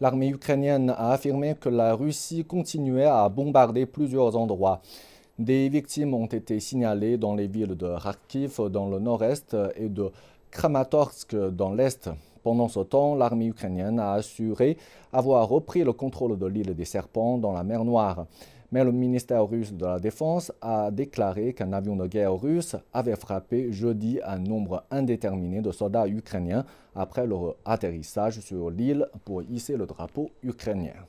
l'armée ukrainienne a affirmé que la Russie continuait à bombarder plusieurs endroits. Des victimes ont été signalées dans les villes de Kharkiv dans le nord-est et de Kramatorsk dans l'est. Pendant ce temps, l'armée ukrainienne a assuré avoir repris le contrôle de l'île des Serpents dans la mer Noire mais le ministère russe de la Défense a déclaré qu'un avion de guerre russe avait frappé jeudi un nombre indéterminé de soldats ukrainiens après leur atterrissage sur l'île pour hisser le drapeau ukrainien.